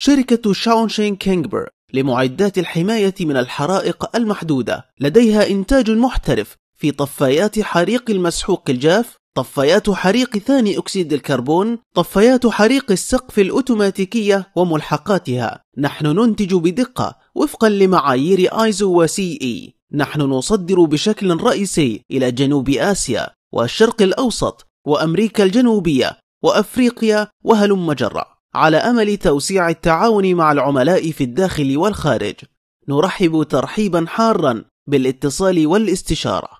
شركة شاونشين كينغبر لمعدات الحماية من الحرائق المحدودة لديها إنتاج محترف في طفايات حريق المسحوق الجاف طفايات حريق ثاني أكسيد الكربون طفايات حريق السقف الأوتوماتيكية وملحقاتها نحن ننتج بدقة وفقا لمعايير آيزو وسي إي نحن نصدر بشكل رئيسي إلى جنوب آسيا والشرق الأوسط وأمريكا الجنوبية وأفريقيا وهلم جرة على أمل توسيع التعاون مع العملاء في الداخل والخارج نرحب ترحيبا حارا بالاتصال والاستشارة